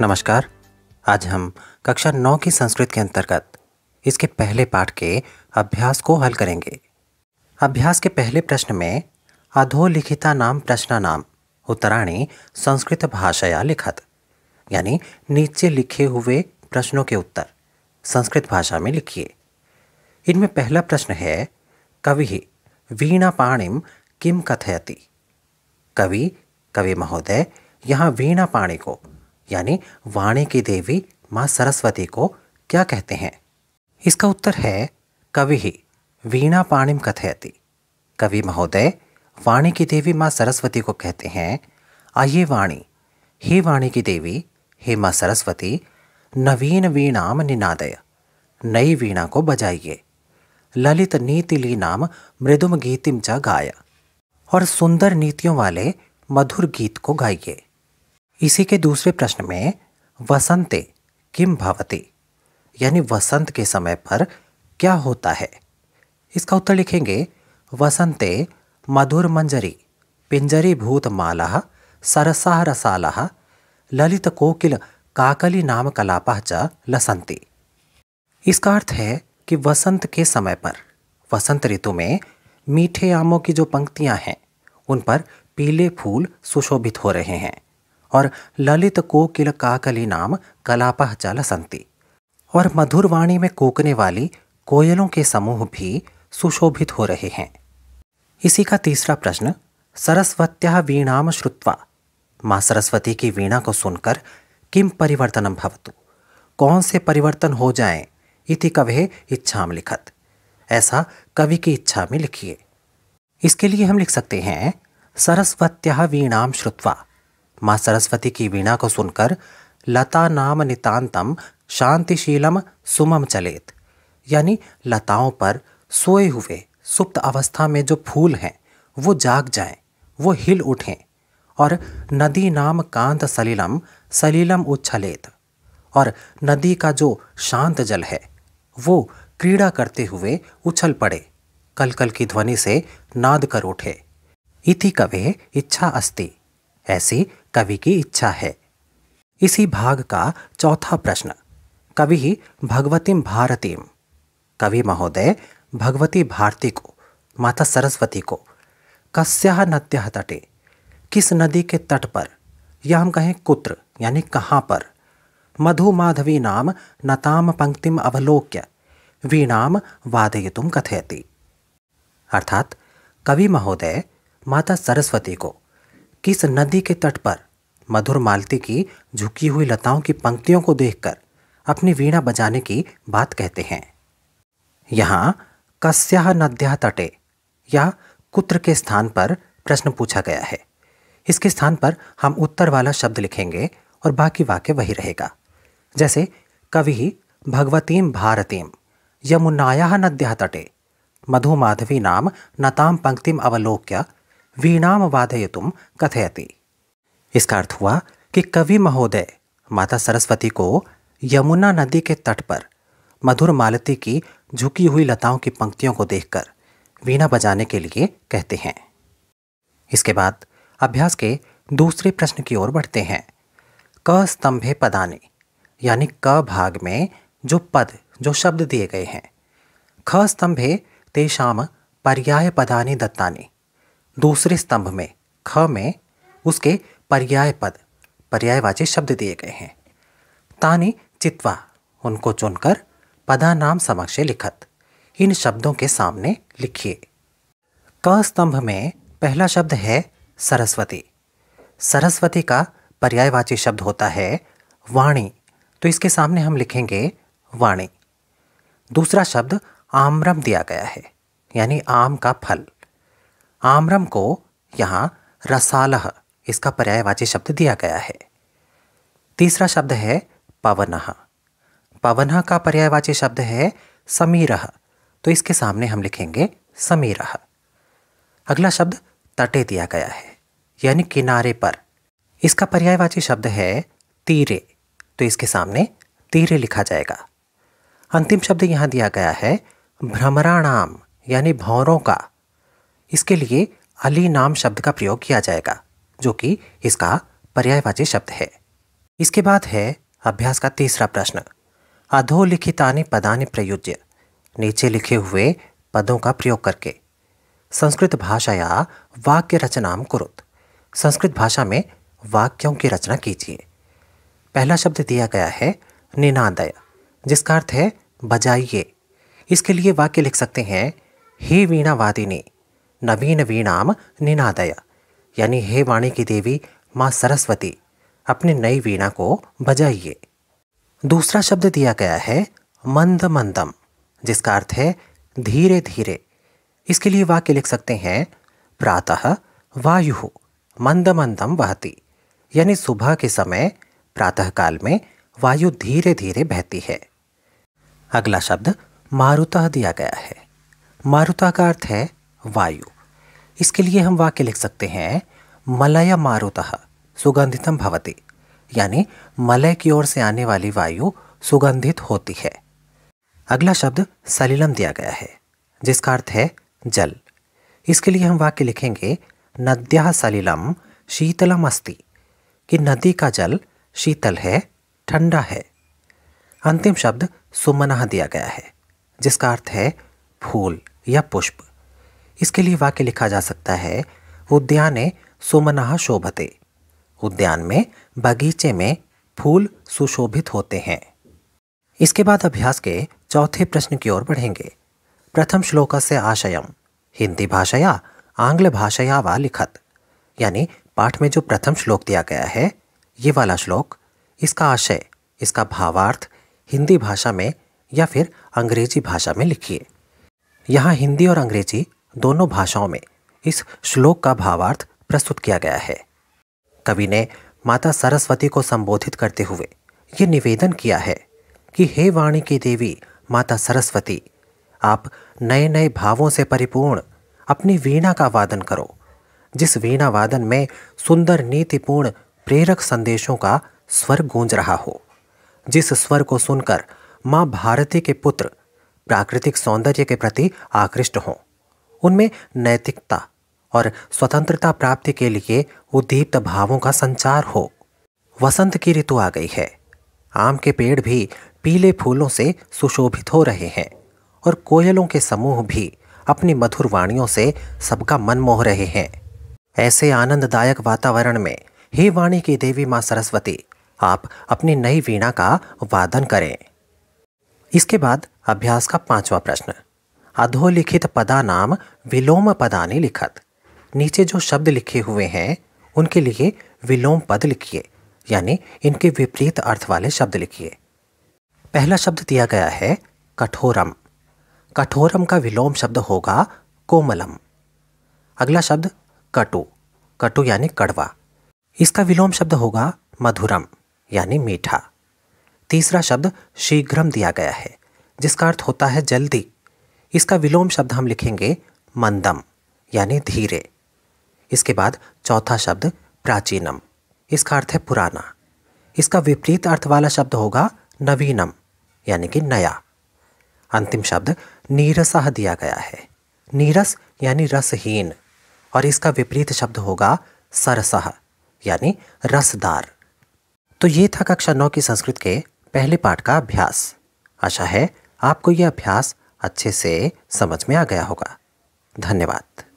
नमस्कार आज हम कक्षा नौ की संस्कृत के अंतर्गत इसके पहले पाठ के अभ्यास को हल करेंगे अभ्यास के पहले प्रश्न में अधोलिखिता नाम प्रश्न नाम उत्तराणी संस्कृत भाषाया लिखत यानी नीचे लिखे हुए प्रश्नों के उत्तर संस्कृत भाषा में लिखिए इनमें पहला प्रश्न है कवि वीणा पाणिम किम कथयति कवि कवि महोदय यहाँ वीणा पाणी को यानी वाणी की देवी माँ सरस्वती को क्या कहते हैं इसका उत्तर है कवि ही वीणा पाणिम कथयति कवि महोदय वाणी की देवी माँ सरस्वती को कहते हैं आइए वाणी हे वाणी की देवी हे माँ सरस्वती नवीन वीणाम निनादय नई वीणा को बजाइए ललित नीति नाम मृदुम गीतिम च गाया और सुंदर नीतियों वाले मधुर गीत को गाइए इसी के दूसरे प्रश्न में वसंते किम भवती यानी वसंत के समय पर क्या होता है इसका उत्तर लिखेंगे वसंते मधुर मंजरी पिंजरी भूत माला सरसा रसाला ललित कोकिल काकली नाम कलापा च लसंती इसका अर्थ है कि वसंत के समय पर वसंत ऋतु में मीठे आमों की जो पंक्तियां हैं उन पर पीले फूल सुशोभित हो रहे हैं और ललित कोकिल काकली नाम कलापह चल संति और मधुर वाणी में कोकने वाली कोयलों के समूह भी सुशोभित हो रहे हैं इसी का तीसरा प्रश्न सरस्वत्या वीणाम श्रुत्वा माँ सरस्वती की वीणा को सुनकर किम परिवर्तनम भवतु कौन से परिवर्तन हो जाएं इति कवे इच्छाम लिखत ऐसा कवि की इच्छा में लिखिए इसके लिए हम लिख सकते हैं सरस्वत्या वीणाम श्रुत्वा माँ सरस्वती की वीणा को सुनकर लता नाम नितांतम शांतिशीलम सुमम चलेत यानी लताओं पर सोए हुए सुप्त अवस्था में जो फूल हैं वो जाग जाएं, वो हिल उठें और नदी नाम कांत सलीलम सलीलम उच्छलेत और नदी का जो शांत जल है वो क्रीड़ा करते हुए उछल पड़े कल कल की ध्वनि से नाद कर उठे इति कवे इच्छा अस्ति ऐसी कवि की इच्छा है इसी भाग का चौथा प्रश्न कवि भगवतीम भारतीम कवि महोदय भगवती भारती को माता सरस्वती को कस्या नद्या तटे किस नदी के तट पर या हम कहें कुत्र यानी कहाँ पर मधु माधवी नाम नताम पंक्तिम अवलोक्य वीणाम तुम कथयती अर्थात कवि महोदय माता सरस्वती को किस नदी के तट पर मधुर मालती की झुकी हुई लताओं की पंक्तियों को देखकर अपनी वीणा बजाने की बात कहते हैं यहाँ कस्या नद्या तटे या कुत्र के स्थान पर प्रश्न पूछा गया है इसके स्थान पर हम उत्तर वाला शब्द लिखेंगे और बाकी वाक्य वही रहेगा जैसे कवि भगवतीम भारतीम यमुनाया नद्या तटे मधुमाधवी नाम नताम पंक्तिम अवलोक्य वीणाम वादयतुम कथयती इसका अर्थ हुआ कि कवि महोदय माता सरस्वती को यमुना नदी के तट पर मधुर मालती की झुकी हुई लताओं की पंक्तियों को देखकर वीणा बजाने के लिए कहते हैं इसके बाद अभ्यास के दूसरे प्रश्न की ओर बढ़ते हैं क स्तंभे पदाने यानी क भाग में जो पद जो शब्द दिए गए हैं ख स्तंभे तेषाम पर्याय पदानी दत्तानी दूसरे स्तंभ में ख में उसके पर्याय पद पर्यायवाची शब्द दिए गए हैं तानी चित्वा उनको चुनकर पदा नाम समक्ष लिखत इन शब्दों के सामने लिखिए क स्तंभ में पहला शब्द है सरस्वती सरस्वती का पर्यायवाची शब्द होता है वाणी तो इसके सामने हम लिखेंगे वाणी दूसरा शब्द आम्रम दिया गया है यानी आम का फल आम्रम को यहाँ रसालह इसका पर्यायवाची शब्द दिया गया है तीसरा शब्द है पवन पवन का पर्यायवाची शब्द है समीरह तो इसके सामने हम लिखेंगे समीर अगला शब्द तटे दिया गया है यानी किनारे पर इसका पर्यायवाची शब्द है तीरे तो इसके सामने तीरे लिखा जाएगा अंतिम शब्द यहां दिया गया है भ्रमराणाम यानी भौरों का इसके लिए अली नाम शब्द का प्रयोग किया जाएगा जो कि इसका पर्यायवाची शब्द है इसके बाद है अभ्यास का तीसरा प्रश्न अधोलिखितानि पदानि प्रयुज्य नीचे लिखे हुए पदों का प्रयोग करके संस्कृत भाषाया वाक्य रचनाम कुरुत संस्कृत भाषा में वाक्यों की रचना कीजिए पहला शब्द दिया गया है निनादय जिसका अर्थ है बजाइए इसके लिए वाक्य लिख सकते हैं हे वीणावादिनी नवीन वीणाम निनादया यानी हे वाणी की देवी माँ सरस्वती अपनी नई वीणा को बजाइए दूसरा शब्द दिया गया है मंद मंदम जिसका अर्थ है धीरे धीरे इसके लिए वाक्य लिख सकते हैं प्रातः वायु मंद मंदम बहती यानी सुबह के समय प्रातःकाल में वायु धीरे धीरे बहती है अगला शब्द मारुता दिया गया है मारुता का अर्थ है वायु इसके लिए हम वाक्य लिख सकते हैं मलय मारुतः सुगंधितम भवति यानी मलय की ओर से आने वाली वायु सुगंधित होती है अगला शब्द सलिलम दिया गया है जिसका अर्थ है जल इसके लिए हम वाक्य लिखेंगे नद्या सलिलम शीतलम अस्ति कि नदी का जल शीतल है ठंडा है अंतिम शब्द सुमनह दिया गया है जिसका अर्थ है फूल या पुष्प इसके लिए वाक्य लिखा जा सकता है उद्याने सुमनाह शोभते उद्यान में बगीचे में फूल सुशोभित होते हैं इसके बाद अभ्यास के चौथे प्रश्न की ओर बढ़ेंगे प्रथम श्लोक से आशयम हिंदी भाषाया आंग्ल भाषाया व लिखत यानी पाठ में जो प्रथम श्लोक दिया गया है ये वाला श्लोक इसका आशय इसका भावार्थ हिंदी भाषा में या फिर अंग्रेजी भाषा में लिखिए यहाँ हिंदी और अंग्रेजी दोनों भाषाओं में इस श्लोक का भावार्थ प्रस्तुत किया गया है कवि ने माता सरस्वती को संबोधित करते हुए ये निवेदन किया है कि हे वाणी की देवी माता सरस्वती आप नए नए भावों से परिपूर्ण अपनी वीणा का वादन करो जिस वीणा वादन में सुंदर नीतिपूर्ण प्रेरक संदेशों का स्वर गूंज रहा हो जिस स्वर को सुनकर माँ भारती के पुत्र प्राकृतिक सौंदर्य के प्रति आकृष्ट हों उनमें नैतिकता और स्वतंत्रता प्राप्ति के लिए उद्दीप्त भावों का संचार हो वसंत की ऋतु आ गई है आम के पेड़ भी पीले फूलों से सुशोभित हो रहे हैं और कोयलों के समूह भी अपनी मधुर वाणियों से सबका मन मोह रहे हैं ऐसे आनंददायक वातावरण में हे वाणी की देवी माँ सरस्वती आप अपनी नई वीणा का वादन करें इसके बाद अभ्यास का पांचवा प्रश्न अधोलिखित पदा नाम विलोम ने लिखत नीचे जो शब्द लिखे हुए हैं उनके लिए विलोम पद लिखिए यानी इनके विपरीत अर्थ वाले शब्द लिखिए पहला शब्द दिया गया है कठोरम कठोरम का विलोम शब्द होगा कोमलम अगला शब्द कटु कटु यानी कड़वा इसका विलोम शब्द होगा मधुरम यानी मीठा तीसरा शब्द शीघ्रम दिया गया है जिसका अर्थ होता है जल्दी इसका विलोम शब्द हम लिखेंगे मंदम यानी धीरे इसके बाद चौथा शब्द प्राचीनम इसका अर्थ है पुराना इसका विपरीत अर्थ वाला शब्द होगा नवीनम यानी कि नया अंतिम शब्द नीरसाह दिया गया है नीरस यानी रसहीन और इसका विपरीत शब्द होगा सरसह यानी रसदार तो ये था कक्षा नौ की संस्कृत के पहले पाठ का अभ्यास आशा है आपको यह अभ्यास अच्छे से समझ में आ गया होगा धन्यवाद